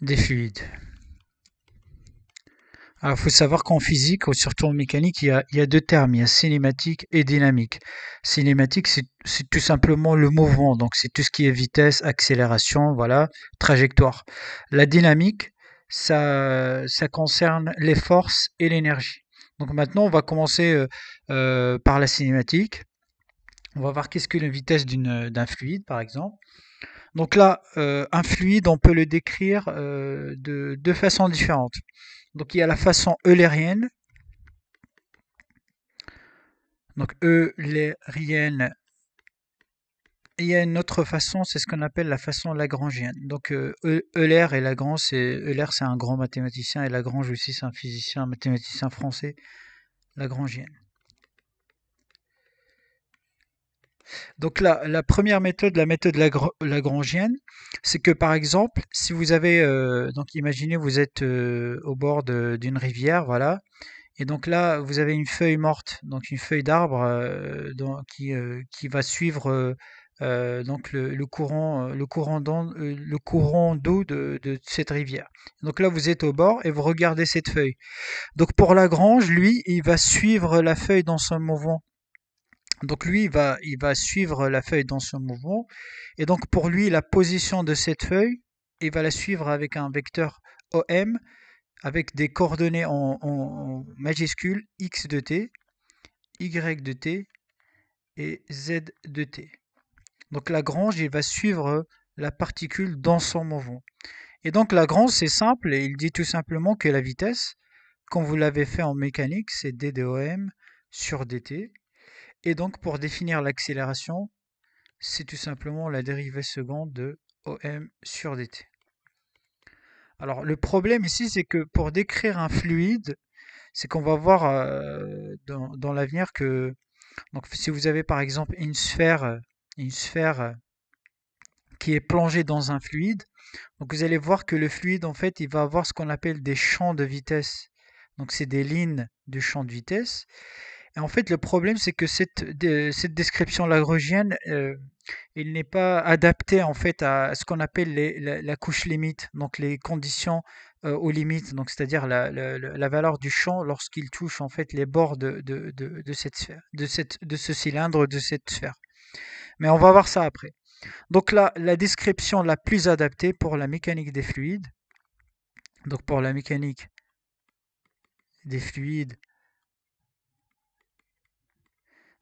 des fluides. il faut savoir qu'en physique, surtout en mécanique, il y, a, deux termes, il y a cinématique et dynamique. Cinématique, c'est tout simplement le mouvement, donc c'est tout ce qui est vitesse, accélération, voilà, trajectoire. La dynamique, ça, concerne les forces et l'énergie. Donc maintenant, on va commencer euh, euh, par la cinématique. On va voir qu'est-ce que la vitesse d'un fluide, par exemple. Donc là, euh, un fluide, on peut le décrire euh, de deux façons différentes. Donc il y a la façon eulérienne. Donc eulérienne. Et il y a une autre façon, c'est ce qu'on appelle la façon lagrangienne. Donc euh, Euler et Lagrange, c'est c'est un grand mathématicien et Lagrange aussi c'est un physicien, un mathématicien français lagrangienne. Donc là, la première méthode, la méthode lagrangienne, c'est que par exemple, si vous avez, euh, donc imaginez vous êtes euh, au bord d'une rivière, voilà, et donc là vous avez une feuille morte, donc une feuille d'arbre euh, qui, va suivre donc le, courant, le courant d'eau de, cette rivière. Donc là vous êtes au bord et vous regardez cette feuille. Donc pour Lagrange, lui, il va suivre la feuille dans son mouvement. Donc lui, il va, suivre la feuille dans son mouvement. Et donc pour lui, la position de cette feuille, il va la suivre avec un vecteur OM, avec des coordonnées en, majuscules majuscule x de t, y de t et z de t. Donc Lagrange, il va suivre la particule dans son mouvement. Et donc Lagrange, c'est simple, il dit tout simplement que la vitesse, comme vous l'avez fait en mécanique, c'est d de OM sur dt, et donc pour définir l'accélération, c'est tout simplement la dérivée seconde de OM sur dt. Alors le problème ici, c'est que pour décrire un fluide, c'est qu'on va voir euh, dans, l'avenir que donc, si vous avez par exemple une sphère, une sphère qui est plongée dans un fluide, donc vous allez voir que le fluide en fait il va avoir ce qu'on appelle des champs de vitesse. Donc c'est des lignes de champ de vitesse en fait, le problème, c'est que cette, description lagrangienne, euh, n'est pas adaptée en fait à ce qu'on appelle la, couche limite, donc les conditions euh, aux limites, donc c'est-à-dire la, valeur du champ lorsqu'il touche en fait les bords de, cette de ce cylindre, de cette sphère. Mais on va voir ça après. Donc là, la description la plus adaptée pour la mécanique des fluides, donc pour la mécanique des fluides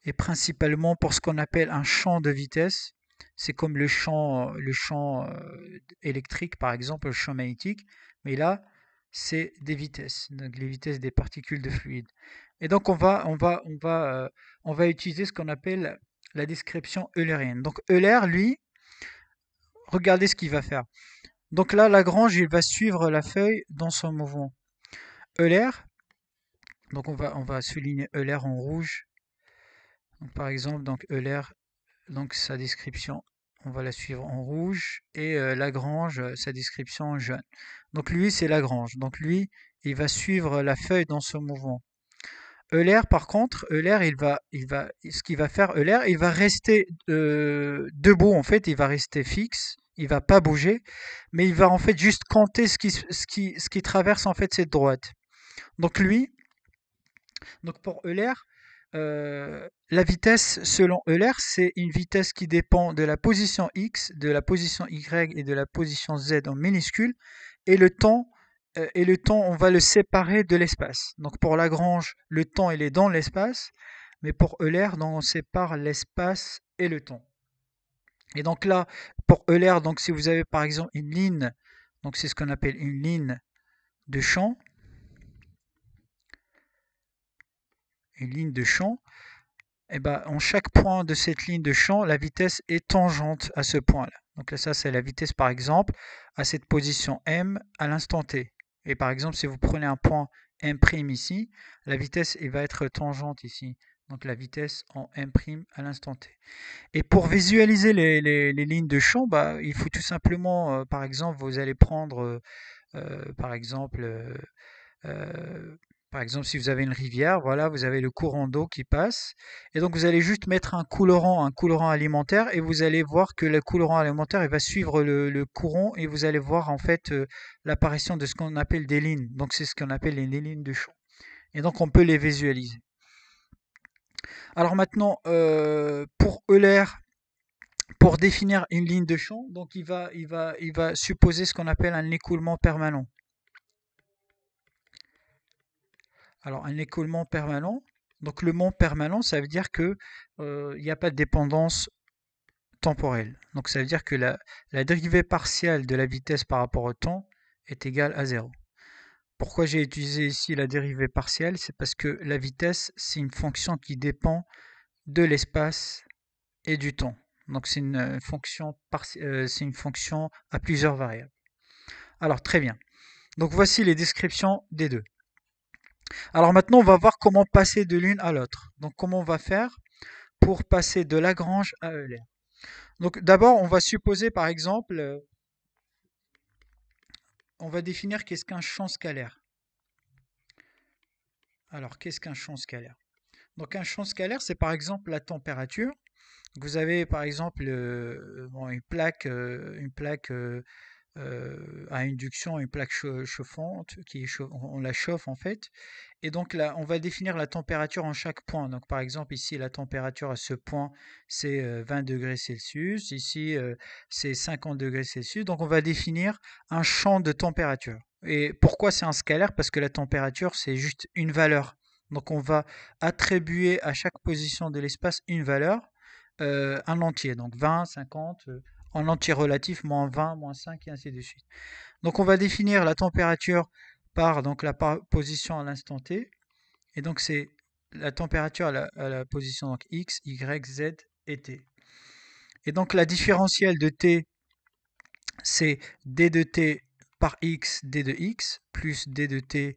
et principalement pour ce qu'on appelle un champ de vitesse. C'est comme le champ, le champ euh, électrique, par exemple, le champ magnétique, mais là, c'est des vitesses, donc les vitesses des particules de fluide. Et donc, on va, on va, on va, euh, on va utiliser ce qu'on appelle la description eulerienne. Donc, Euler, lui, regardez ce qu'il va faire. Donc là, Lagrange, il va suivre la feuille dans son mouvement. Euler, donc on va, on va souligner Euler en rouge par exemple, donc Euler, donc sa description, on va la suivre en rouge, et euh, Lagrange, euh, sa description en jaune. Donc lui, c'est Lagrange. Donc lui, il va suivre la feuille dans ce mouvement. Euler, par contre, Euler, il va, il va, ce qu'il va faire, Euler, il va rester euh, debout, en fait, il va rester fixe, il va pas bouger, mais il va en fait juste compter ce qui, ce qui, ce qui traverse en fait cette droite. Donc lui, donc pour Euler, euh, la vitesse, selon Euler, c'est une vitesse qui dépend de la position x, de la position y et de la position z en minuscule. Et le temps, euh, et le temps on va le séparer de l'espace. Donc pour Lagrange, le temps, il est dans l'espace. Mais pour Euler, on sépare l'espace et le temps. Et donc là, pour Euler, donc, si vous avez par exemple une ligne, donc c'est ce qu'on appelle une ligne de champ, une ligne de champ, et eh ben, en chaque point de cette ligne de champ, la vitesse est tangente à ce point-là. Donc là, ça, c'est la vitesse, par exemple, à cette position m à l'instant t. Et par exemple, si vous prenez un point m' ici, la vitesse elle va être tangente ici. Donc la vitesse en m' à l'instant t. Et pour visualiser les, lignes de champ, bah, il faut tout simplement, euh, par exemple, vous allez prendre, euh, euh, par exemple, par exemple, si vous avez une rivière, voilà, vous avez le courant d'eau qui passe. Et donc, vous allez juste mettre un colorant, un colorant alimentaire, et vous allez voir que le colorant alimentaire, il va suivre le, courant, et vous allez voir, en fait, euh, l'apparition de ce qu'on appelle des lignes. Donc, c'est ce qu'on appelle les, lignes de champ. Et donc, on peut les visualiser. Alors maintenant, euh, pour Euler, pour définir une ligne de champ, donc il va, il va, il va supposer ce qu'on appelle un écoulement permanent. Alors un écoulement permanent. Donc le mot permanent, ça veut dire qu'il n'y a pas de dépendance temporelle. Donc ça veut dire que la, dérivée partielle de la vitesse par rapport au temps est égale à 0. Pourquoi j'ai utilisé ici la dérivée partielle C'est parce que la vitesse, c'est une fonction qui dépend de l'espace et du temps. Donc c'est une euh, euh, c'est une fonction à plusieurs variables. Alors très bien. Donc voici les descriptions des deux. Alors maintenant, on va voir comment passer de l'une à l'autre. Donc comment on va faire pour passer de Lagrange à Euler. Donc d'abord, on va supposer par exemple, euh, on va définir qu'est-ce qu'un champ scalaire. Alors qu'est-ce qu'un champ scalaire Donc un champ scalaire, c'est par exemple la température. Vous avez par exemple euh, une plaque, euh, une plaque euh, à induction, une plaque chauffante, qui on la chauffe en fait. Et donc là, on va définir la température en chaque point. Donc par exemple ici, la température à ce point, c'est 20 euh, degrés Celsius. Ici, euh, c'est 50 degrés Celsius. Donc on va définir un champ de température. Et pourquoi c'est un scalaire Parce que la température, c'est juste une valeur. Donc on va attribuer à chaque position de l'espace une valeur, un entier. Donc 20, 50 en relatif moins 20, moins 5 et ainsi de suite. Donc on va définir la température par donc, la position à l'instant t. Et donc c'est la température à la, position donc, x, y, z et t. Et donc la différentielle de t, c'est d de t par x, d de x, plus d de t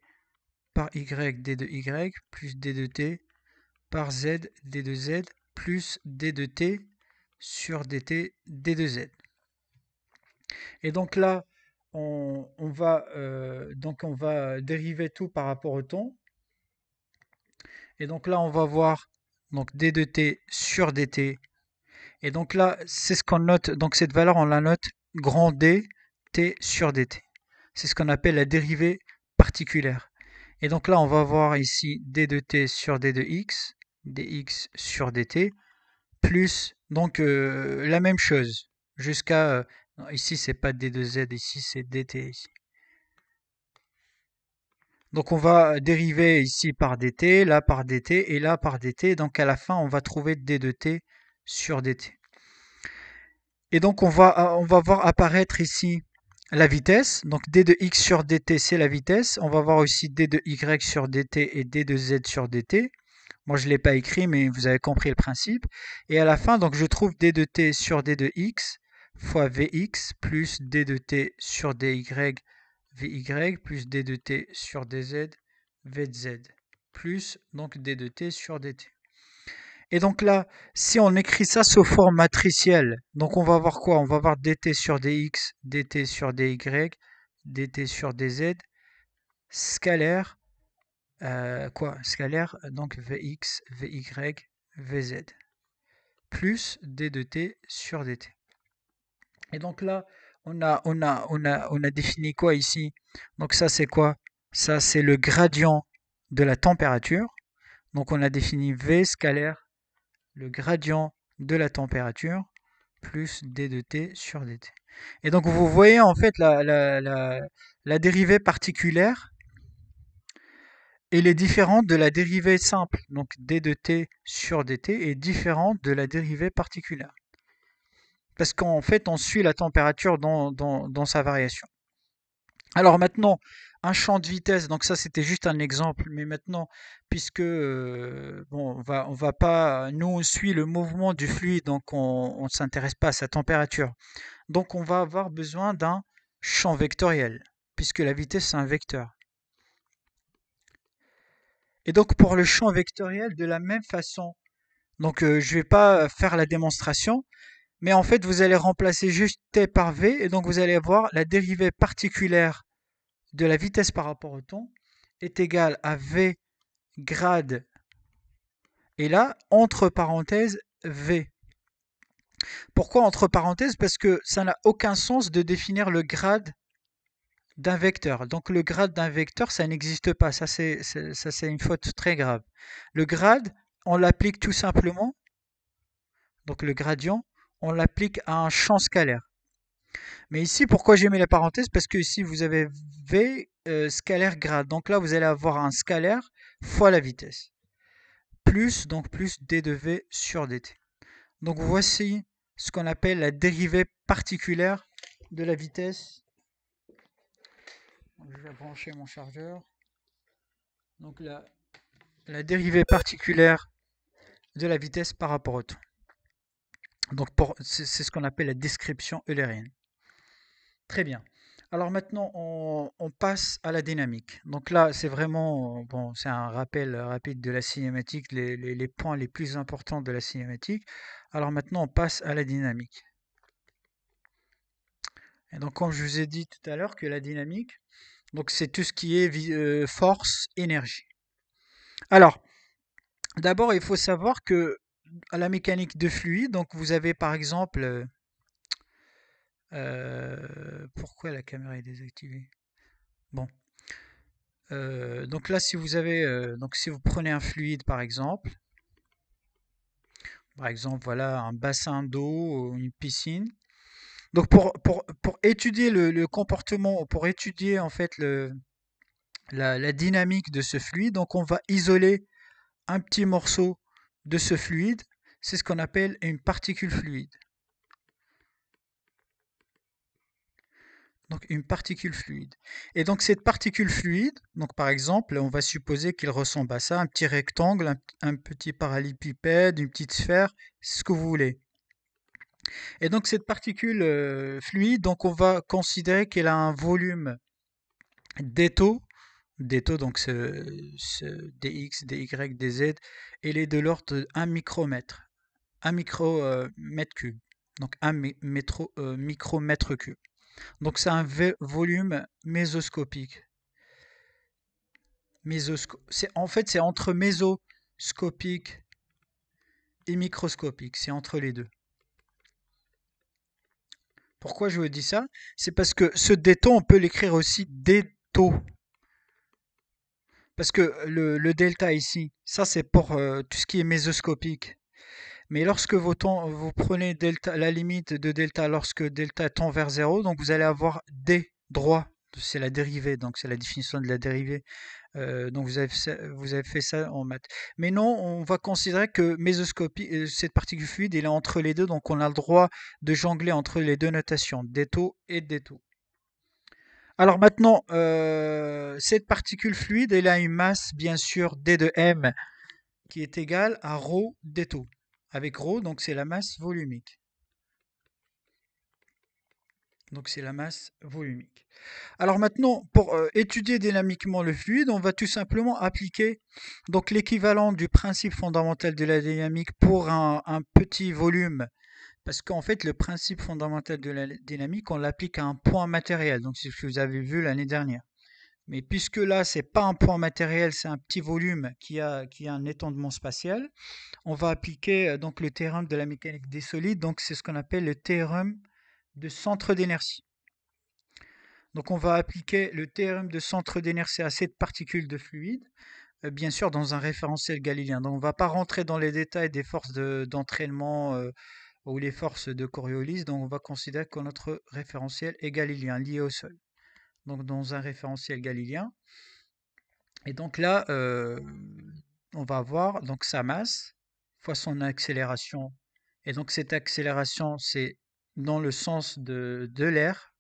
par y, d de y, plus d de t par z, d de z, plus d de t sur dt d2z. Et donc là, on, va, euh, donc on va dériver tout par rapport au temps. Et donc là, on va voir donc d2t sur dt. Et donc là, c'est ce qu'on note. Donc cette valeur, on la note grand d t sur dt. C'est ce qu'on appelle la dérivée particulière. Et donc là, on va voir ici d de t sur d de x, dx sur dt, plus donc la même chose jusqu'à ici c'est pas D2Z, ici c'est DT ici. Donc on va dériver ici par DT, là par DT et là par DT. Donc à la fin on va trouver D2T sur DT. Et donc on va, ah, on va voir apparaître ici la vitesse. Donc d de x sur dt c'est la vitesse. On va voir aussi d de y sur dt et d de z sur dt. Moi, je ne l'ai pas écrit, mais vous avez compris le principe. Et à la fin, donc, je trouve d de t sur d de x fois vx plus d de t sur dy vy plus d de t sur dz vz plus donc d de t sur dt. Et donc là, si on écrit ça sous forme matricielle, donc on va avoir quoi On va avoir dt sur dx, dt sur dy, dt sur dz, scalaire euh, quoi, scalaire, donc Vx, Vy, Vz, plus d de t sur dt. Et donc là, on a, on a, on a, on a défini quoi ici Donc ça, c'est quoi Ça, c'est le gradient de la température. Donc on a défini V scalaire, le gradient de la température, plus d de t sur dt. Et donc vous voyez en fait la, la, la, dérivée particulière elle est différente de la dérivée simple, donc d de t sur dt est différente de la dérivée particulière. Parce qu'en fait, on suit la température dans, sa variation. Alors maintenant, un champ de vitesse, donc ça c'était juste un exemple, mais maintenant, puisque euh, bon, on va, on va pas, nous on suit le mouvement du fluide, donc on ne s'intéresse pas à sa température. Donc on va avoir besoin d'un champ vectoriel, puisque la vitesse c'est un vecteur. Et donc pour le champ vectoriel, de la même façon, donc euh, je ne vais pas euh, faire la démonstration, mais en fait vous allez remplacer juste t par v, et donc vous allez avoir la dérivée particulière de la vitesse par rapport au temps est égale à v grade, et là, entre parenthèses, v. Pourquoi entre parenthèses Parce que ça n'a aucun sens de définir le grade d'un vecteur. Donc le grade d'un vecteur, ça n'existe pas. Ça, c'est une faute très grave. Le grade, on l'applique tout simplement. Donc le gradient, on l'applique à un champ scalaire. Mais ici, pourquoi j'ai mis la parenthèse Parce que ici, vous avez V euh, scalaire grade. Donc là, vous allez avoir un scalaire fois la vitesse. Plus, donc plus D de V sur dt. Donc voici ce qu'on appelle la dérivée particulière de la vitesse je vais brancher mon chargeur. Donc la, la dérivée particulière de la vitesse par rapport au temps. Donc c'est ce qu'on appelle la description eulérienne. Très bien. Alors maintenant, on, passe à la dynamique. Donc là, c'est vraiment, bon, c'est un rappel rapide de la cinématique, les, points les plus importants de la cinématique. Alors maintenant, on passe à la dynamique. Et donc, comme je vous ai dit tout à l'heure, que la dynamique, donc c'est tout ce qui est euh, force, énergie. Alors, d'abord, il faut savoir que à la mécanique de fluide, donc vous avez par exemple... Euh, euh, pourquoi la caméra est désactivée Bon. donc là, si vous avez, donc si vous prenez un fluide par exemple, par exemple voilà un bassin d'eau, une piscine, donc pour, pour, étudier le, comportement, pour étudier en fait le, la, dynamique de ce fluide, donc on va isoler un petit morceau de ce fluide, c'est ce qu'on appelle une particule fluide. Donc une particule fluide. Et donc cette particule fluide, donc par exemple, on va supposer qu'il ressemble à ça, un petit rectangle, un, petit paralypipède, une petite sphère, ce que vous voulez. Et donc cette particule euh, fluide, donc on va considérer qu'elle a un volume d'étau, d'étau donc ce, dx, dy, dz, elle est de l'ordre de 1 micromètre, 1 micromètre cube, donc 1 euh, micromètre cube. Donc c'est un volume mésoscopique. en fait c'est entre mésoscopique et microscopique, c'est entre les deux. Pourquoi je vous dis ça C'est parce que ce déton, on peut l'écrire aussi déto. Parce que le, delta ici, ça c'est pour euh, tout ce qui est mésoscopique. Mais lorsque vous prenez la limite de delta lorsque delta tend vers 0, donc vous allez avoir D droit, c'est la dérivée, donc c'est la définition de la dérivée euh, donc vous avez, fait ça en maths. Mais non, on va considérer que euh, cette particule fluide, elle est entre les deux, donc on a le droit de jongler entre les deux notations, d'étau et d'étau. Alors maintenant, euh, cette particule fluide, elle a une masse, bien sûr, d de m, qui est égale à ρ taux. Avec ρ, donc c'est la masse volumique. Donc c'est la masse volumique. Alors maintenant, pour euh, étudier dynamiquement le fluide, on va tout simplement appliquer donc l'équivalent du principe fondamental de la dynamique pour un, petit volume. Parce qu'en fait, le principe fondamental de la dynamique, on l'applique à un point matériel. Donc c'est ce que vous avez vu l'année dernière. Mais puisque là, ce n'est pas un point matériel, c'est un petit volume qui a, un étendement spatial, on va appliquer euh, donc le théorème de la mécanique des solides. Donc c'est ce qu'on appelle le théorème de centre d'inertie. Donc on va appliquer le théorème de centre d'énergie à cette particule de fluide, euh, bien sûr dans un référentiel galiléen. Donc on ne va pas rentrer dans les détails des forces d'entraînement euh, ou les forces de Coriolis, donc on va considérer que notre référentiel est galiléen, lié au sol. Donc dans un référentiel galiléen. Et donc là, euh, on va avoir donc sa masse fois son accélération. Et donc cette accélération, c'est dans le sens de, l'air.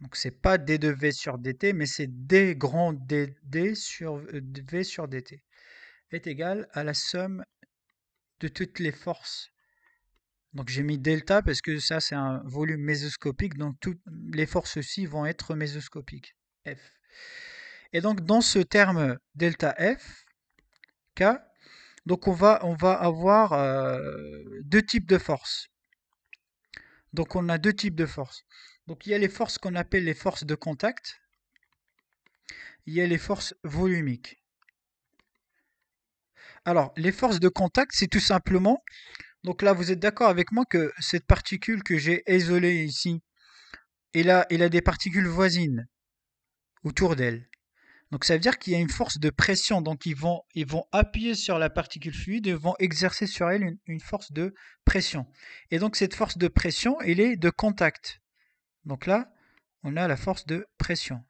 Donc c'est pas d de v sur dt, mais c'est d grand d, sur euh, v sur dt est égal à la somme de toutes les forces. Donc j'ai mis delta parce que ça c'est un volume mésoscopique, donc toutes les forces aussi vont être mésoscopiques. F. Et donc dans ce terme delta F, K, donc on va, on va avoir euh, deux types de forces. Donc on a deux types de forces. Donc il y a les forces qu'on appelle les forces de contact. Il y a les forces volumiques. Alors les forces de contact, c'est tout simplement... Donc là, vous êtes d'accord avec moi que cette particule que j'ai isolée ici, elle a, a des particules voisines autour d'elle. Donc ça veut dire qu'il y a une force de pression. Donc ils vont, ils vont appuyer sur la particule fluide et vont exercer sur elle une, force de pression. Et donc cette force de pression, elle est de contact. Donc là, on a la force de pression.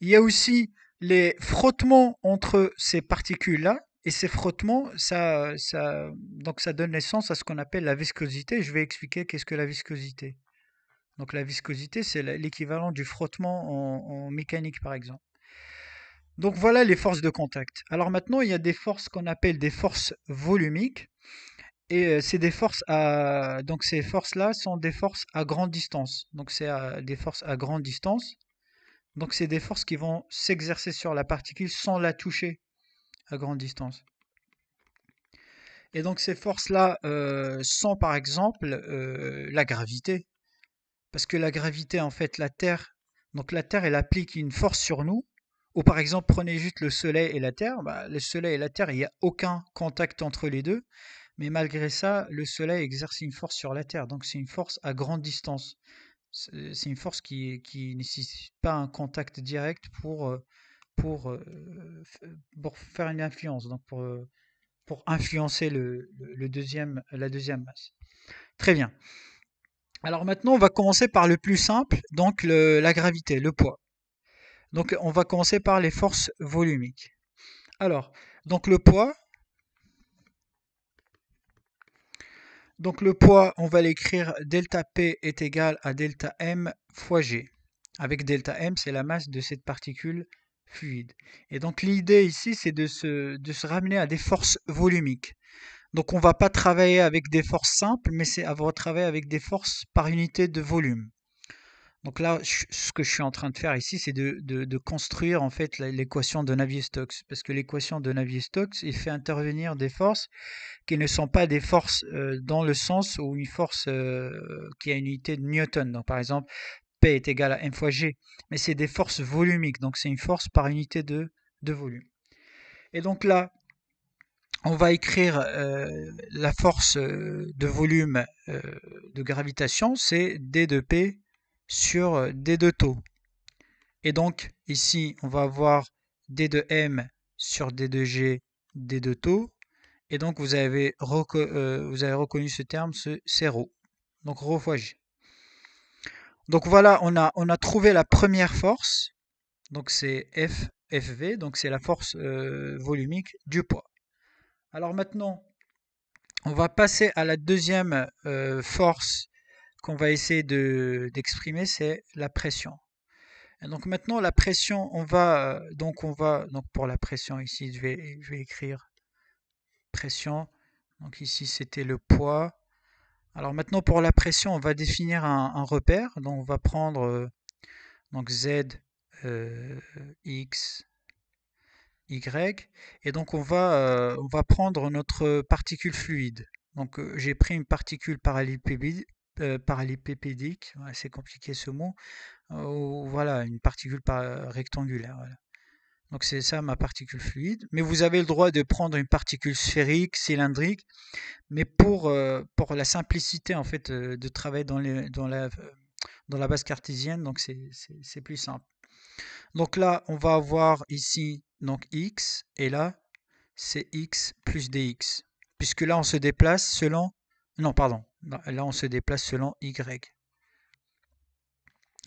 Il y a aussi les frottements entre ces particules-là. Et ces frottements, ça, ça, donc ça donne naissance à ce qu'on appelle la viscosité. Je vais expliquer qu'est-ce que la viscosité. Donc la viscosité, c'est l'équivalent du frottement en, mécanique, par exemple. Donc voilà les forces de contact. Alors maintenant, il y a des forces qu'on appelle des forces volumiques. Et euh, c'est des forces à... Donc ces forces-là sont des forces à grande distance. Donc c'est des forces à grande distance. Donc c'est des forces qui vont s'exercer sur la particule sans la toucher à grande distance. Et donc ces forces-là euh, sont par exemple euh, la gravité, parce que la gravité, en fait, la Terre, donc la Terre, elle applique une force sur nous. Ou par exemple, prenez juste le Soleil et la Terre. Bah, le Soleil et la Terre, il n'y a aucun contact entre les deux. Mais malgré ça, le Soleil exerce une force sur la Terre. Donc c'est une force à grande distance. C'est une force qui qui nécessite pas un contact direct pour, euh, pour, euh, pour faire une influence, donc pour, euh, pour influencer le, le deuxième, la deuxième masse. Très bien. Alors maintenant, on va commencer par le plus simple, donc la gravité, le poids. Donc on va commencer par les forces volumiques. Alors, donc le poids, donc le poids, on va l'écrire delta P est égal à delta M fois G. Avec delta M, c'est la masse de cette particule fluide. Et donc l'idée ici, c'est de se ramener à des forces volumiques. Donc on ne va pas travailler avec des forces simples, mais c'est, avoir travaillé travailler avec des forces par unité de volume. Donc là, ce que je suis en train de faire ici, c'est de, construire en fait l'équation de Navier-Stokes, parce que l'équation de Navier-Stokes, il fait intervenir des forces qui ne sont pas des forces euh, dans le sens où une force euh, qui a une unité de Newton. Donc par exemple, P est égal à m fois g, mais c'est des forces volumiques, donc c'est une force par unité de, de volume. Et donc là, on va écrire euh, la force euh, de volume euh, de gravitation, c'est d de p sur d de taux. Et donc ici, on va avoir d de m sur d de g, d de taux. Et donc vous avez, reconnu ce terme, c'est rho. Donc rho fois g. Donc voilà, on a, trouvé la première force. Donc c'est F, FV, donc c'est la force volumique du poids. Alors maintenant, on va passer à la deuxième euh, force qu'on va essayer d'exprimer, c'est la pression. Et donc maintenant, la pression, on va euh, donc on va donc pour la pression ici, je vais, écrire pression. Donc ici, c'était le poids. Alors maintenant, pour la pression, on va définir un, repère. Donc on va prendre euh, donc z x y. Et donc on va, euh, on va prendre notre particule fluide. Donc euh, j'ai pris une particule paralypépédique, euh, c'est compliqué ce mot, voilà, une particule par rectangulaire. Donc c'est ça ma particule fluide. Mais vous avez le droit de prendre une particule sphérique, cylindrique. Mais pour, pour la simplicité en fait de travailler dans, les, dans, la, dans la base cartésienne, donc c'est plus simple. Donc là, on va avoir ici donc x, et là, c'est x plus dx. Puisque là, on se déplace selon... Non, pardon. Là, on se déplace selon y.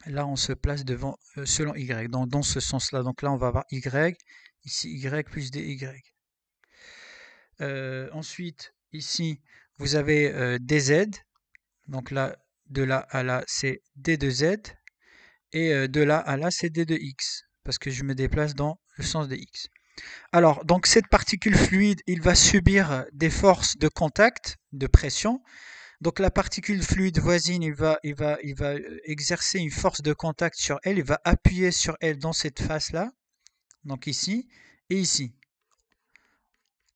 Là, on se place devant euh, selon y. Donc, dans ce sens-là, donc là, on va avoir y. Ici, y plus dy. Euh, ensuite, ici, vous avez euh, dz. Donc là, de là à là, c'est d 2 z. Et euh, de là à là, c'est d de x, parce que je me déplace dans le sens de x. Alors, donc cette particule fluide, il va subir euh, des forces de contact, de pression. Donc la particule fluide voisine, il va, il va, il va euh, exercer une force de contact sur elle, il va appuyer sur elle dans cette face-là, donc ici, et ici,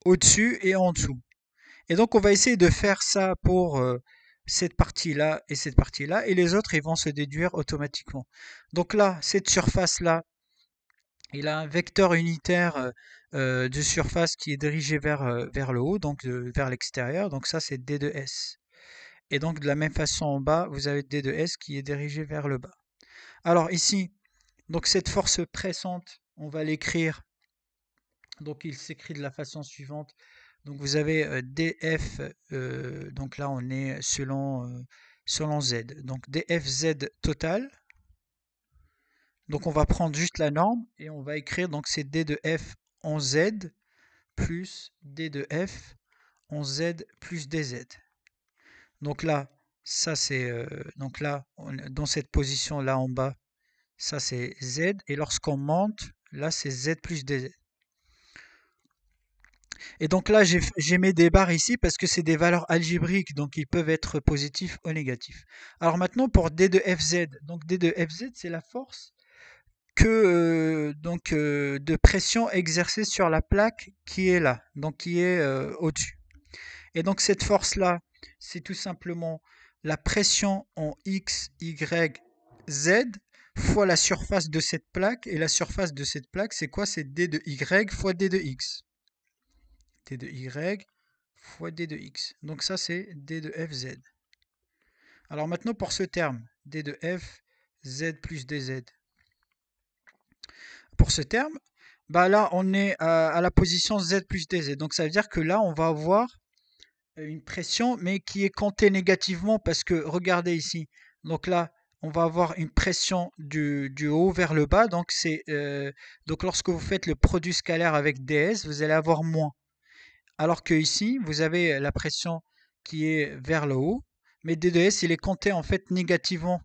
au-dessus et en dessous. Et donc on va essayer de faire ça pour cette partie-là et cette partie-là, et les autres, ils vont se déduire automatiquement. Donc là, cette surface-là, il a un vecteur unitaire euh, euh, de surface qui est dirigé vers, euh, vers le haut, donc vers l'extérieur. Donc ça, c'est d de s Et donc, de la même façon, en bas, vous avez d de s qui est dirigé vers le bas. Alors ici, donc cette force pressante, on va l'écrire. Donc, il s'écrit de la façon suivante. Donc vous avez euh, df, euh, donc là on est selon, euh, selon z, donc dfz total. Donc on va prendre juste la norme et on va écrire, donc c'est d de f en z plus d de f en z plus dz. Donc là, ça c'est, donc là, dans cette position là en bas, ça c'est z et lorsqu'on monte, là c'est z plus dz. Et donc là, mmh. j'ai mis des barres ici parce que c'est des valeurs algébriques, donc ils peuvent être positifs ou négatifs. Alors maintenant, pour d de fz donc d de fz c'est la force euh, euh, de pression exercée sur la plaque qui est là, donc qui est euh, au-dessus. Et donc cette force-là, c'est tout simplement la pression en X, Y, Z fois la surface de cette plaque. Et la surface de cette plaque, c'est quoi C'est D de Y fois D de X d de y fois d de x. Donc ça, c'est d de fz. Alors maintenant, pour ce terme, d de f, z plus dz. Pour ce terme, bah là, on est à, la position z plus dz. Donc ça veut dire que là, on va avoir une pression, mais qui est comptée négativement parce que, regardez ici, donc là, on va avoir une pression du, haut vers le bas. Donc, c'est euh, donc lorsque vous faites le produit scalaire avec ds, vous allez avoir moins. Alors que ici, vous avez euh, la pression qui est vers le haut, mais D2S, il est compté en fait négativement.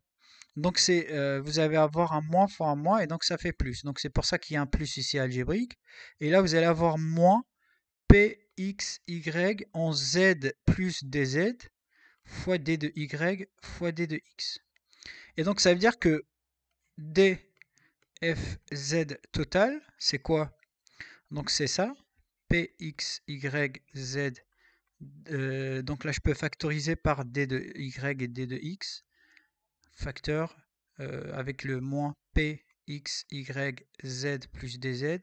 Donc c'est euh, vous allez avoir un moins fois un moins, et donc ça fait plus. Donc c'est pour ça qu'il y a un plus ici algébrique. Et là, vous allez avoir moins PXY en Z plus DZ fois D de Y fois D de X. Et donc ça veut dire que DFZ total, c'est quoi Donc c'est ça p, x, y, z. Euh, donc là, je peux factoriser par d de y et d de x. Facteur euh, avec le moins p, x, y, z plus dz.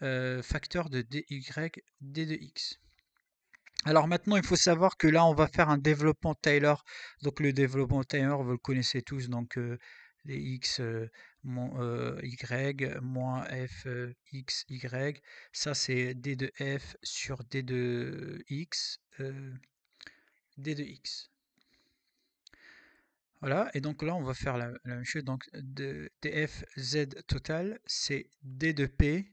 Euh, facteur de dy, d de x. Alors maintenant, il faut savoir que là, on va faire un développement Taylor. Donc le développement Taylor, vous le connaissez tous. Donc euh, les x mon, y moins f x y. Ça, c'est d de f sur d de x, d de x. Voilà, et donc là, on va faire la, même chose. Donc, de, df z total, c'est d de p,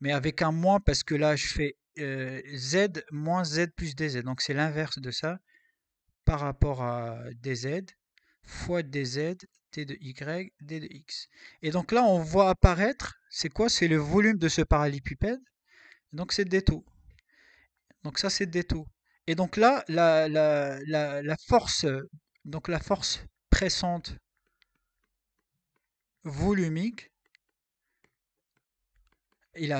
mais avec un moins, parce que là, je fais z moins z plus dz. Donc, c'est l'inverse de ça par rapport à dz fois dz t de y, d de x. Et donc là, on voit apparaître, c'est quoi C'est le volume de ce parallépipède. Donc c'est d taux Donc ça, c'est d taux Et donc là, la, force, donc la force pressante volumique, il,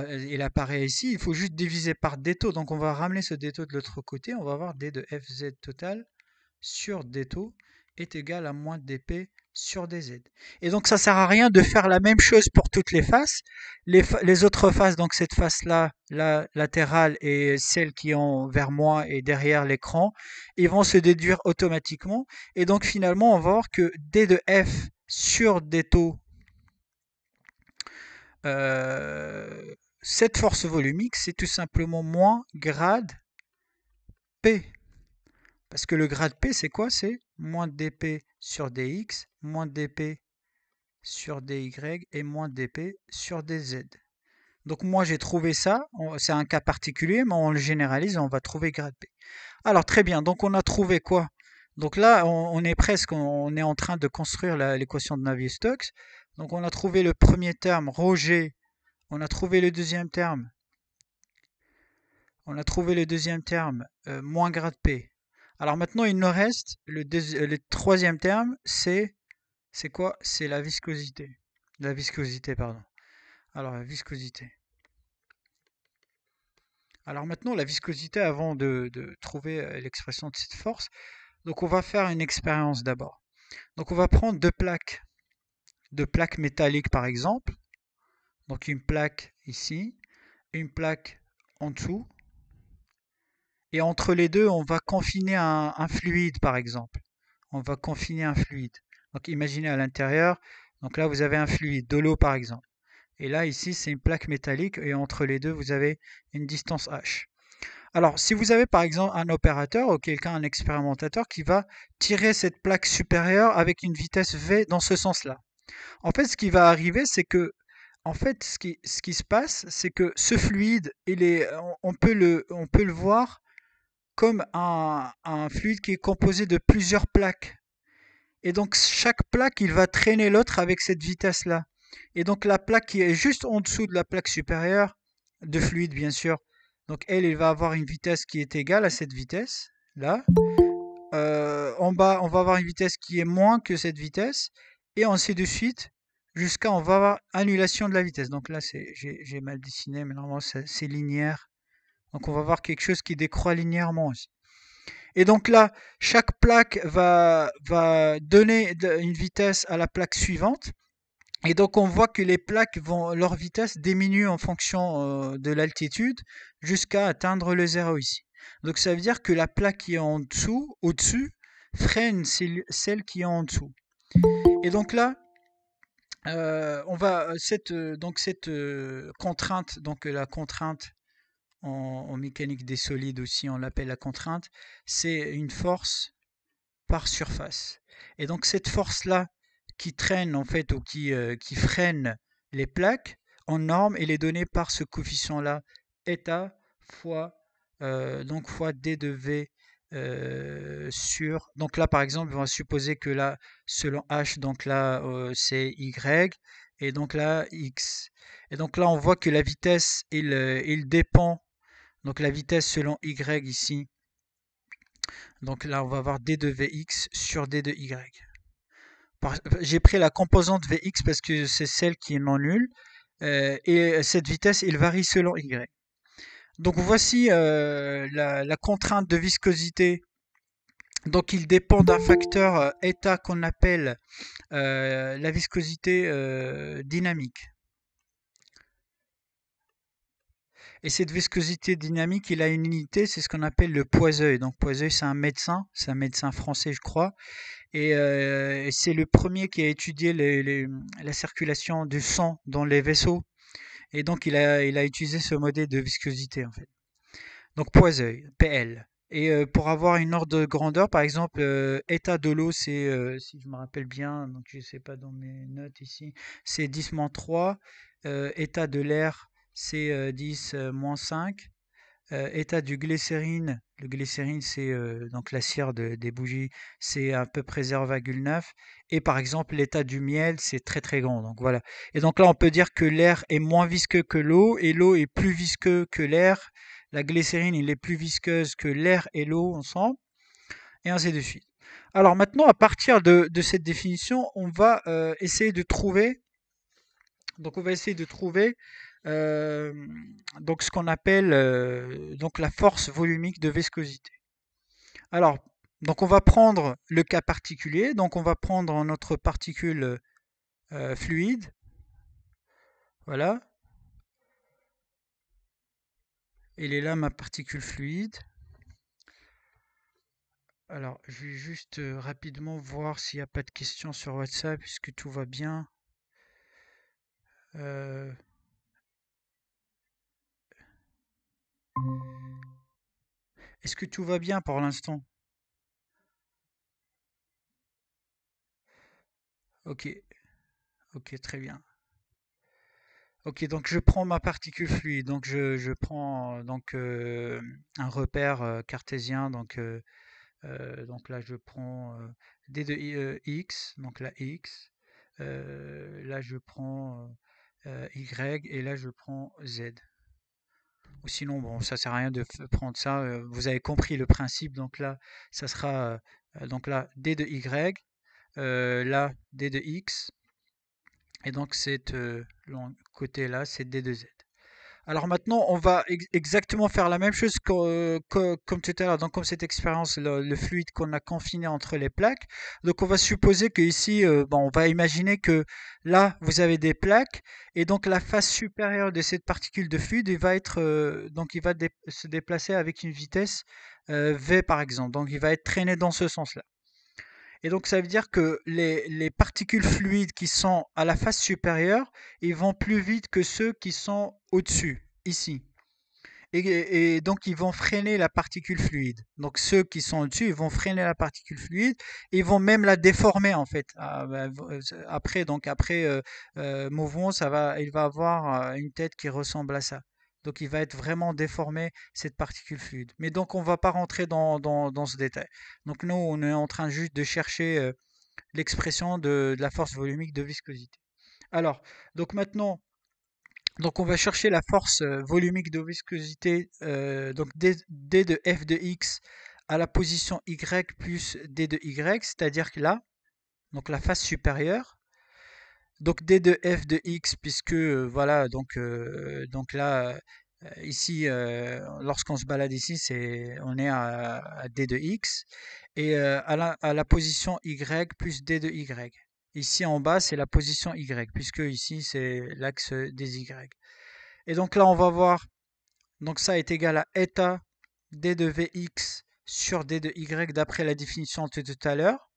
apparaît ici, il faut juste diviser par d taux Donc on va ramener ce d de l'autre côté, on va avoir d de fz total sur d taux est égal à moins dp sur des Z. Et donc ça sert à rien de faire la même chose pour toutes les faces. Les, autres faces, donc cette face-là, la latérale et celle qui ont vers moi et derrière l'écran, ils vont se déduire automatiquement. Et donc finalement, on va voir que D de F sur des taux, euh, cette force volumique, c'est tout simplement moins grade P. Parce que le grade P, c'est quoi C'est moins dp sur dx, moins dp sur dy et moins dp sur dz. Donc moi j'ai trouvé ça, c'est un cas particulier, mais on le généralise et on va trouver grade P. Alors très bien, donc on a trouvé quoi Donc là on, est presque, on est en train de construire l'équation de Navier-Stokes. Donc on a trouvé le premier terme, Roger, on a trouvé le deuxième terme, on a trouvé le deuxième terme, euh, moins grade P. Alors maintenant, il nous reste euh, le, troisième terme, c'est c'est quoi C'est la viscosité. La viscosité, pardon. Alors, la viscosité. Alors maintenant, la viscosité, avant de, de trouver euh, l'expression de cette force, donc on va faire une expérience d'abord. Donc on va prendre deux plaques, deux plaques métalliques par exemple. Donc une plaque ici, une plaque en dessous. Et entre les deux, on va confiner un, fluide, par exemple. On va confiner un fluide. Donc imaginez à l'intérieur, donc là vous avez un fluide, de l'eau par exemple. Et là ici c'est une plaque métallique et entre les deux vous avez une distance h. Alors si vous avez par exemple un opérateur ou quelqu'un, un expérimentateur qui va tirer cette plaque supérieure avec une vitesse v dans ce sens-là. En fait ce qui va arriver c'est que en fait, ce ce qui se passe, c'est que ce fluide, on, peut le, on peut le voir comme un, fluide qui est composé de plusieurs plaques. Et donc chaque plaque, il va traîner l'autre avec cette vitesse-là. Et donc la plaque qui est juste en dessous de la plaque supérieure, de fluide bien sûr, donc elle, elle va avoir une vitesse qui est égale à cette vitesse, là. Euh, en bas, on va avoir une vitesse qui est moins que cette vitesse. Et on sait de suite, jusqu'à on va avoir annulation de la vitesse. Donc là, j'ai mal dessiné, mais normalement c'est linéaire. Donc on va voir quelque chose qui décroît linéairement aussi. Et donc là, chaque plaque va, va donner une vitesse à la plaque suivante. Et donc on voit que les plaques vont, leur vitesse diminue en fonction euh, de l'altitude jusqu'à atteindre le zéro ici. Donc ça veut dire que la plaque qui est en dessous, au-dessus, freine celle qui est en dessous. Et donc là, euh, on va euh, cette donc cette contrainte, donc la contrainte en, mécanique des solides aussi, on l'appelle la contrainte, c'est une force par surface. Et donc cette force-là qui traîne en fait ou qui, euh, qui freine les plaques en norme, elle est donnée par ce coefficient-là, eta fois, euh, donc fois d de v euh, sur... Donc là par exemple, on va supposer que là, selon h, donc là c'est y, et donc là x. Et donc là on voit que la vitesse, il, il dépend donc la vitesse selon y ici. Donc là, on va avoir d de vx sur d de y. J'ai pris la composante vx parce que c'est celle qui est non nulle. Euh, et cette vitesse, elle varie selon y. Donc voici euh, la, contrainte de viscosité. Donc il dépend d'un facteur euh, état qu'on appelle la viscosité dynamique. Et cette viscosité dynamique, il a une unité, c'est ce qu'on appelle le Poiseuil. Donc Poiseuil, c'est un médecin, c'est un médecin français, je crois. Et, euh, c'est le premier qui a étudié les, la circulation du sang dans les vaisseaux. Et donc il a, il a utilisé ce modèle de viscosité, en fait. Donc Poiseuil, PL. Et euh, pour avoir une ordre de grandeur, par exemple, euh, état de l'eau, c'est, si je me rappelle bien, donc je ne sais pas dans mes notes ici, c'est 10 3, état de l'air, c'est 10 5 état du glycérine, le glycérine c'est euh, donc la cire des bougies, c'est à peu près 0,9. Et par exemple l'état du miel c'est très très grand. Donc voilà. Et donc là on peut dire que l'air est moins visqueux que l'eau et l'eau est plus visqueux que l'air. La glycérine il est plus visqueuse que l'air et l'eau ensemble. Et ainsi de suite. Alors maintenant, à partir de, cette définition, on va euh, essayer de trouver. Donc on va essayer de trouver donc ce qu'on appelle donc la force volumique de viscosité. Alors, donc on va prendre le cas particulier, donc on va prendre notre particule fluide, voilà, elle est là ma particule fluide. Alors, je vais juste rapidement voir s'il n'y a pas de questions sur WhatsApp, puisque tout va bien. Est-ce que tout va bien pour l'instant Ok, ok, très bien. Ok, donc je prends ma particule fluide, donc je, prends donc euh, un repère euh, cartésien, donc euh, donc là je prends d de x, donc la x, là je prends y et là je prends z. Ou sinon, bon, ça sert à rien de prendre ça. Euh, vous avez compris le principe. Donc là, ça sera euh, euh, donc là d de y, là d de x, et donc cette côté là, c'est d de z. Alors maintenant, on va exactement faire la même chose que, comme tout à l'heure, donc comme cette expérience, le, fluide qu'on a confiné entre les plaques. Donc on va supposer que ici, euh, on va imaginer que là, vous avez des plaques, et donc la face supérieure de cette particule de fluide, va être, euh, donc il va se déplacer avec une vitesse euh, v par exemple. Donc il va être traîné dans ce sens-là. Et donc ça veut dire que les, particules fluides qui sont à la face supérieure, ils vont plus vite que ceux qui sont au-dessus, ici. Et, donc ils vont freiner la particule fluide. Donc ceux qui sont au-dessus, ils vont freiner la particule fluide, ils vont même la déformer en fait. Ah, bah, euh, après, donc après euh, euh, mouvement, ça va, il va avoir une tête qui ressemble à ça. Donc il va être vraiment déformé, cette particule fluide. Mais donc on ne va pas rentrer dans, dans, dans, ce détail. Donc nous, on est en train juste de chercher euh, l'expression de, la force volumique de viscosité. Alors, donc maintenant, donc on va chercher la force euh, volumique de viscosité, euh, donc d de f de x à la position y plus d de y, c'est-à-dire que là, donc la face supérieure, donc d de f de x puisque euh, voilà donc euh, donc là euh, ici lorsqu'on se balade ici c'est on est à, d de x et à la, à, la, position y plus d de y ici en bas c'est la position y puisque ici c'est l'axe des y et donc là on va voir donc ça est égal à eta d de vx sur d de y d'après la définition de tout à l'heure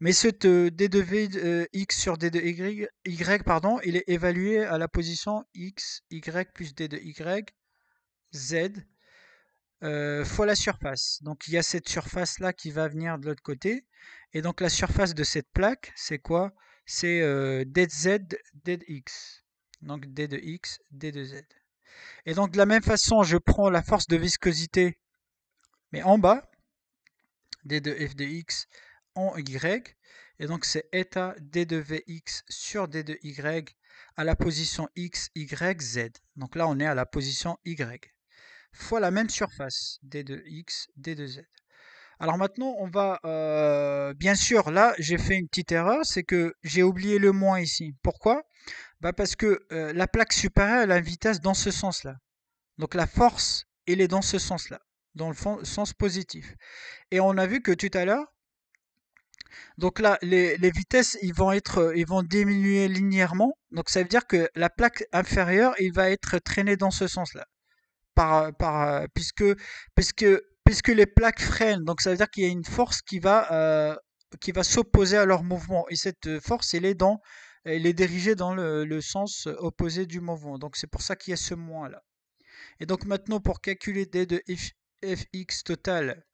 mais cette euh, d de euh, x sur d de y, pardon, il est évalué à la position x, y plus d de y, z, euh, fois la surface. Donc il y a cette surface-là qui va venir de l'autre côté. Et donc la surface de cette plaque, c'est quoi C'est d Donc d de x, d de z. Et donc de la même façon, je prends la force de viscosité, mais en bas, d de f de x en y. Et donc c'est eta d de vx sur d de y à la position x, y, z. Donc là on est à la position y. Fois la même surface, d de x, d de z. Alors maintenant on va... Euh, bien sûr là j'ai fait une petite erreur, c'est que j'ai oublié le moins ici. Pourquoi bah, Parce que euh, la plaque supérieure elle a une vitesse dans ce sens-là. Donc la force elle est dans ce sens-là, dans le sens positif. Et on a vu que tout à l'heure, donc là, les, vitesses, ils vont être, euh, ils vont diminuer linéairement. Donc ça veut dire que la plaque inférieure, il va être traînée dans ce sens-là, euh, euh, puisque, les plaques freinent. Donc ça veut dire qu'il y a une force qui va, qui va s'opposer à leur mouvement. Et cette force, elle est dans, elle est dirigée dans le, sens opposé du mouvement. Donc c'est pour ça qu'il y a ce moins là. Et donc maintenant, pour calculer d de fx total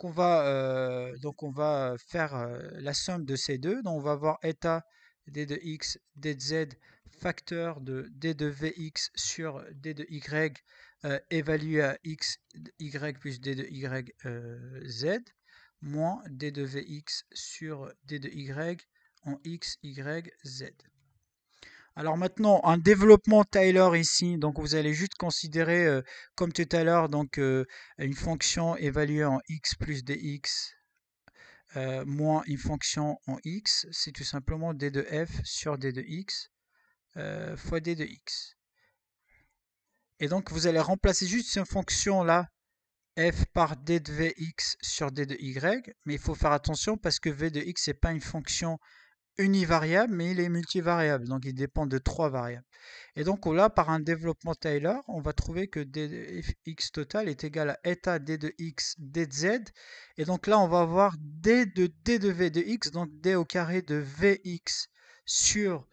on va euh, donc on va faire euh, la somme de ces deux donc on va avoir eta d2x d2z facteur de d2vx sur d2y euh, évalué à x y d2y z d2vx sur d2y en x y z alors maintenant, un développement Tyler ici, donc vous allez juste considérer euh, comme tout à l'heure donc euh, une fonction évaluée en x plus dx euh, moins une fonction en x, c'est tout simplement d de f sur d de x fois d de x. Et donc vous allez remplacer juste cette fonction là f par d de vx sur d de y, mais il faut faire attention parce que v de x n'est pas une fonction univariable, mais il est multivariable, donc il dépend de trois variables. Et donc là, par un développement Taylor, on va trouver que d x total est égal à eta d de x d z. Et donc là, on va avoir d de d de v de x, donc d au carré de vx sur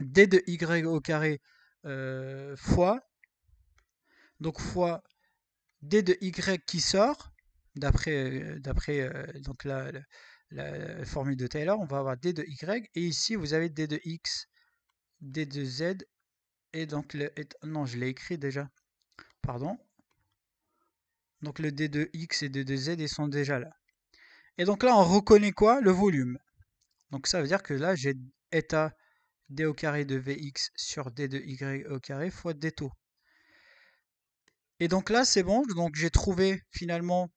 d de y au carré euh, fois, donc fois d de y qui sort, d'après euh, d'après euh, donc là, la formule de Taylor, on va avoir d de y, et ici vous avez d de x, d de z, et donc le... non, je l'ai écrit déjà. Pardon. Donc le d de x et d de z, ils sont déjà là. Et donc là, on reconnaît quoi Le volume. Donc ça veut dire que là, j'ai eta d au carré de vx sur d de y au carré fois d taux. Et donc là, c'est bon. Donc j'ai trouvé finalement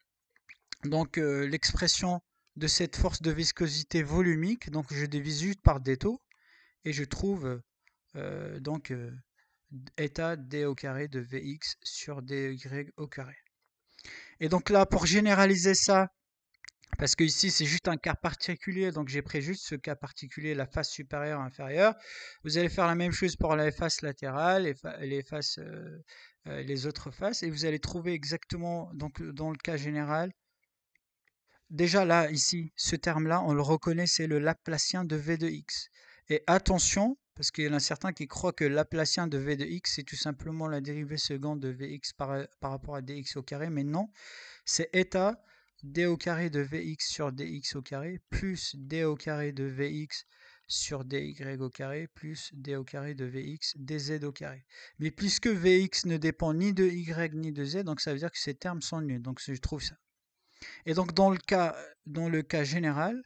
donc euh, l'expression de cette force de viscosité volumique, donc je divise juste par taux et je trouve euh, donc euh, état eta d au carré de Vx sur dy au carré. Et donc là, pour généraliser ça, parce que ici c'est juste un cas particulier, donc j'ai pris juste ce cas particulier, la face supérieure, inférieure. Vous allez faire la même chose pour la face latérale, les, faces, euh, les autres faces, et vous allez trouver exactement, donc dans le cas général, Déjà là, ici, ce terme-là, on le reconnaît, c'est le Laplacien de V de x. Et attention, parce qu'il y en a certains qui croient que Laplacien de V de x, c'est tout simplement la dérivée seconde de Vx par, rapport à dx au carré, mais non, c'est état d au carré de Vx sur dx au carré, plus d au carré de Vx sur dy au carré plus d au carré de vx dz au carré. Mais puisque vx ne dépend ni de y ni de z, donc ça veut dire que ces termes sont nuls. Donc je trouve ça et donc dans le cas, dans le cas général,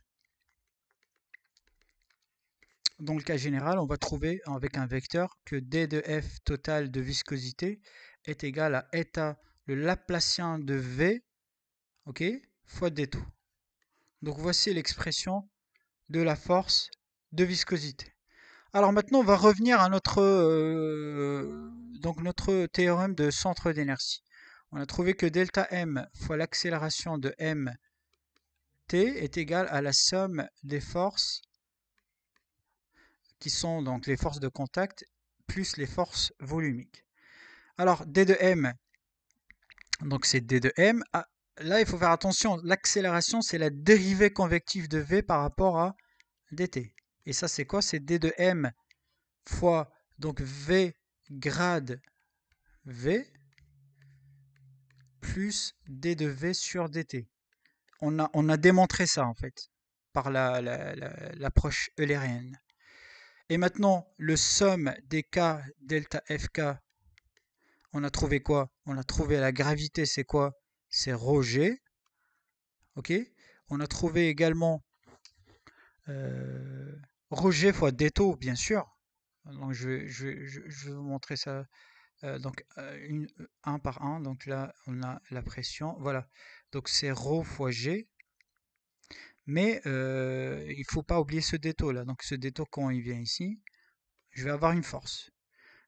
dans le cas général, on va trouver avec un vecteur que d de f total de viscosité est égal à eta le Laplacien de v ok, fois d tout. Donc voici l'expression de la force de viscosité. Alors maintenant, on va revenir à notre, euh, donc notre théorème de centre d'inertie on a trouvé que delta m fois l'accélération de m t est égale à la somme des forces qui sont donc les forces de contact plus les forces volumiques. Alors d de m, donc c'est d de m. Ah, là, il faut faire attention, l'accélération, c'est la dérivée convective de v par rapport à dt. Et ça, c'est quoi C'est d de m fois donc v grade v plus D de V sur dt. On a, on a démontré ça en fait par l'approche la, la, eulérienne. Et maintenant, le somme des k delta fk, on a trouvé quoi On a trouvé la gravité, c'est quoi C'est Roger. Ok On a trouvé également euh, Roger fois d bien sûr. Donc je je, je vais vous montrer ça donc 1 un par un, donc là on a la pression, voilà, donc c'est ρ fois G, mais il ne faut pas oublier ce détaux là, donc ce détaux quand il vient ici, je vais avoir une force.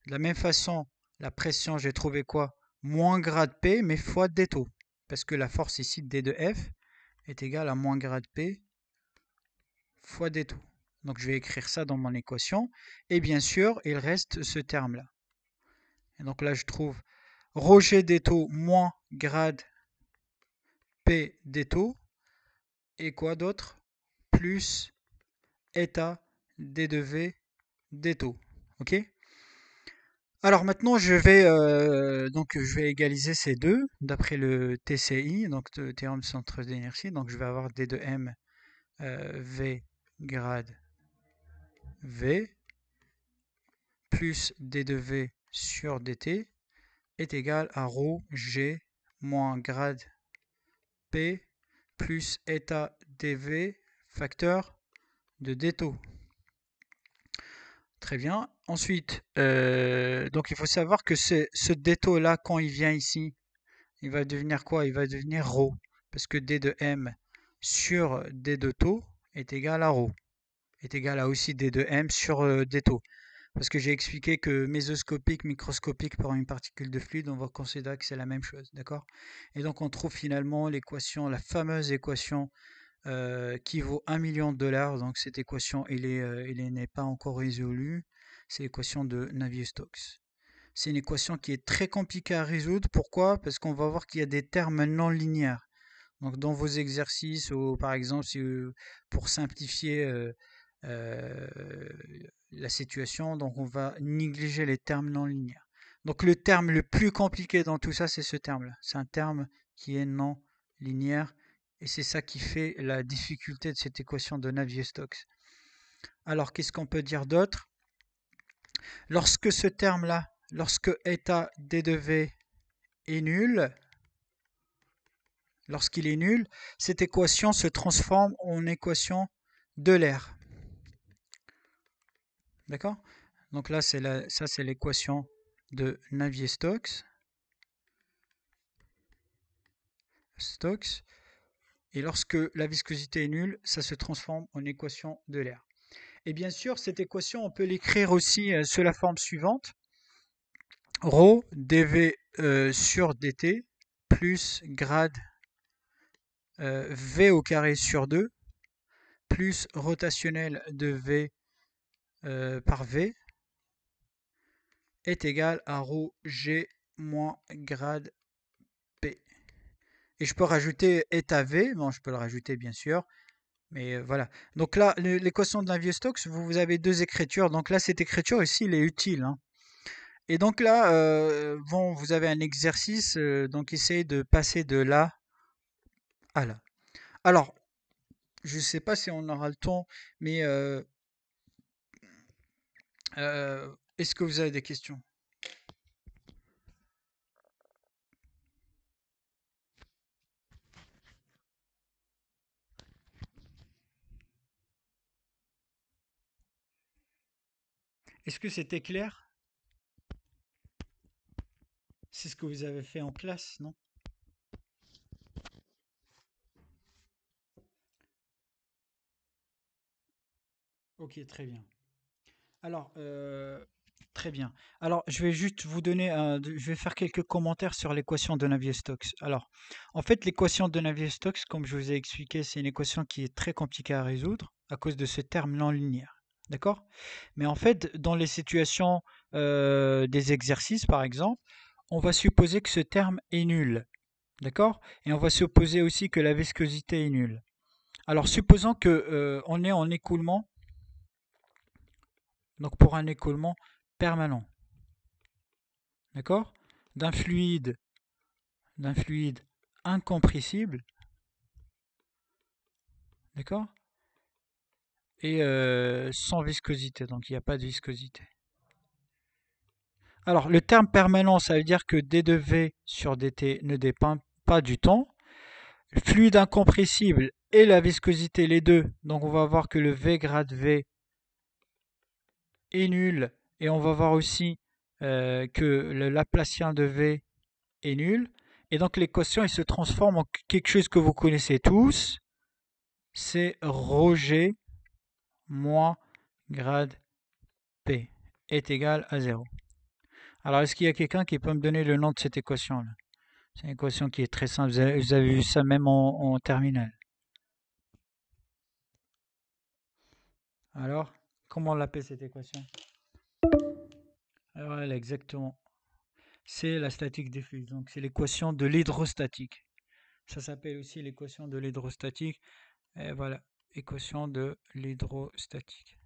De la même façon, la pression, j'ai trouvé quoi Moins grade P, mais fois détaux, parce que la force ici D de F est égale à moins grade P fois détaux. Donc je vais écrire ça dans mon équation, et bien sûr, il reste ce terme là donc là, je trouve Roger taux moins grade P des taux Et quoi d'autre Plus état D2V taux OK alors maintenant, je vais, euh, donc, je vais égaliser ces deux d'après le TCI, donc le théorème centre d'inertie. Donc je vais avoir D2M euh, V grade V plus D2V sur dt est égal à rho g moins grade p plus eta dv facteur de détaux. Très bien. Ensuite, euh, donc il faut savoir que ce, ce là, quand il vient ici, il va devenir quoi Il va devenir rho, Parce que d de m sur d de taux est égal à rho, Est égal à aussi d de m sur euh, d taux parce que j'ai expliqué que mésoscopique, microscopique par une particule de fluide, on va considérer que c'est la même chose, d'accord Et donc on trouve finalement l'équation, la fameuse équation euh, qui vaut 1 million de dollars, donc cette équation, euh, elle n'est pas encore résolue, c'est l'équation de Navier-Stokes. C'est une équation qui est très compliquée à résoudre, pourquoi Parce qu'on va voir qu'il y a des termes non linéaires. Donc dans vos exercices, par exemple, pour simplifier... Euh, la situation, donc on va négliger les termes non linéaires. Donc le terme le plus compliqué dans tout ça, c'est ce terme-là. C'est un terme qui est non linéaire, et c'est ça qui fait la difficulté de cette équation de Navier-Stokes. Alors qu'est-ce qu'on peut dire d'autre Lorsque ce terme-là, lorsque eta d de v est nul, lorsqu'il est nul, cette équation se transforme en équation de l'air. D'accord Donc là, c'est ça c'est l'équation de Navier-Stokes. Stokes. Et lorsque la viscosité est nulle, ça se transforme en équation de l'air. Et bien sûr, cette équation, on peut l'écrire aussi euh, sous la forme suivante. Rho dV euh, sur dt plus grade euh, V au carré sur 2 plus rotationnel de V euh, par V est égal à rho G moins grade P. Et je peux rajouter état V, bon je peux le rajouter bien sûr, mais euh, voilà. Donc là, l'équation de vieux stokes vous, avez deux écritures. Donc là, cette écriture ici, elle est utile. Hein. Et donc là, euh, bon, vous avez un exercice, donc essayez de passer de là à là. Alors, je ne sais pas si on aura le temps, mais euh, est-ce que vous avez des questions Est-ce que c'était clair C'est ce que vous avez fait en classe, non Ok, très bien. Alors, euh, très bien. Alors, je vais juste vous donner, un- je vais faire quelques commentaires sur l'équation de Navier-Stokes. Alors, en fait, l'équation de Navier-Stokes, comme je vous ai expliqué, c'est une équation qui est très compliquée à résoudre à cause de ce terme non linéaire. D'accord Mais en fait, dans les situations euh, des exercices, par exemple, on va supposer que ce terme est nul. D'accord Et on va supposer aussi que la viscosité est nulle. Alors, supposons que euh, on est en écoulement donc pour un écoulement permanent. D'accord D'un fluide, d'un fluide incompressible. D'accord Et euh, sans viscosité, donc il n'y a pas de viscosité. Alors, le terme permanent, ça veut dire que d de V sur dt ne dépend pas du temps. Fluide incompressible et la viscosité, les deux. Donc, on va voir que le V grade V est nul, et on va voir aussi euh, que le Laplacien de V est nul. Et donc l'équation il se transforme en quelque chose que vous connaissez tous. C'est Roger moins grade P est égal à 0. Alors, est-ce qu'il y a quelqu'un qui peut me donner le nom de cette équation-là C'est une équation qui est très simple. Vous avez, vu ça même en, en terminale. Alors Comment on l'appelle cette équation Alors ah, exactement. C'est la statique des diffuse, donc c'est l'équation de l'hydrostatique. Ça s'appelle aussi l'équation de l'hydrostatique. Et voilà, équation de l'hydrostatique.